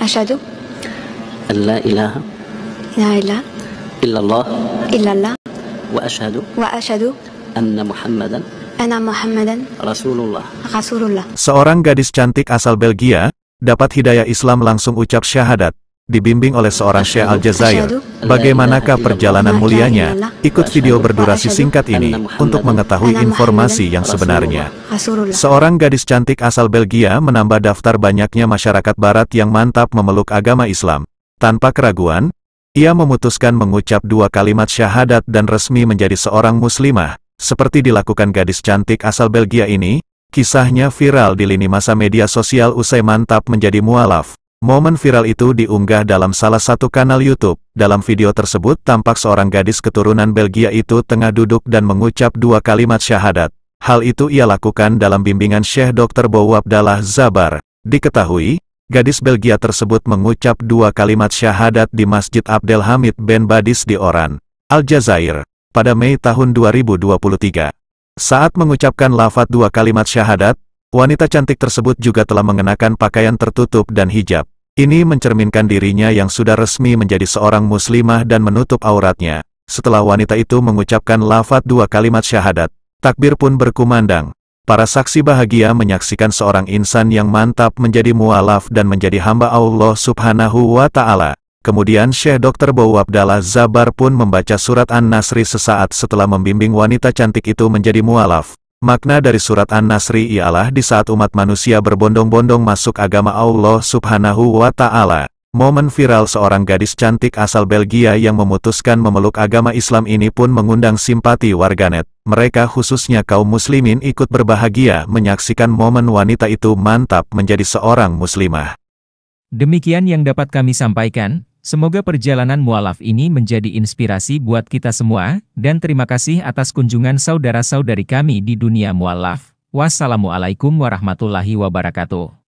أشهد أن لا إله لا إله إلا الله إلا الله وأشهد وأشهد أن محمدا أنا محمدا رسول الله رسول الله Seorang gadis cantik asal Belgia dapat hidayah Islam langsung ucap syahadat dibimbing oleh seorang Syekh Aljazair. Bagaimanakah perjalanan mulianya? Ikut video berdurasi singkat ini untuk mengetahui informasi yang sebenarnya. Seorang gadis cantik asal Belgia menambah daftar banyaknya masyarakat barat yang mantap memeluk agama Islam. Tanpa keraguan, ia memutuskan mengucap dua kalimat syahadat dan resmi menjadi seorang muslimah, seperti dilakukan gadis cantik asal Belgia ini, kisahnya viral di lini masa media sosial usai mantap menjadi mualaf. Momen viral itu diunggah dalam salah satu kanal YouTube. Dalam video tersebut tampak seorang gadis keturunan Belgia itu tengah duduk dan mengucap dua kalimat syahadat. Hal itu ia lakukan dalam bimbingan Syekh Dr. Bowo Abdallah Zabar. Diketahui, gadis Belgia tersebut mengucap dua kalimat syahadat di Masjid Abdel Hamid Ben Badis di Oran, Aljazair, pada Mei tahun 2023. Saat mengucapkan lafat dua kalimat syahadat, wanita cantik tersebut juga telah mengenakan pakaian tertutup dan hijab. Ini mencerminkan dirinya yang sudah resmi menjadi seorang muslimah dan menutup auratnya. Setelah wanita itu mengucapkan lafat dua kalimat syahadat, takbir pun berkumandang. Para saksi bahagia menyaksikan seorang insan yang mantap menjadi mualaf dan menjadi hamba Allah subhanahu wa ta'ala. Kemudian Syekh Dr. Bowo Abdallah Zabar pun membaca surat An-Nasri sesaat setelah membimbing wanita cantik itu menjadi mualaf. Makna dari surat An-Nasri ialah di saat umat manusia berbondong-bondong masuk agama Allah subhanahu wa ta'ala. Momen viral seorang gadis cantik asal Belgia yang memutuskan memeluk agama Islam ini pun mengundang simpati warganet. Mereka khususnya kaum muslimin ikut berbahagia menyaksikan momen wanita itu mantap menjadi seorang muslimah. Demikian yang dapat kami sampaikan, Semoga perjalanan mualaf ini menjadi inspirasi buat kita semua, dan terima kasih atas kunjungan saudara-saudari kami di dunia mualaf. Wassalamualaikum warahmatullahi wabarakatuh.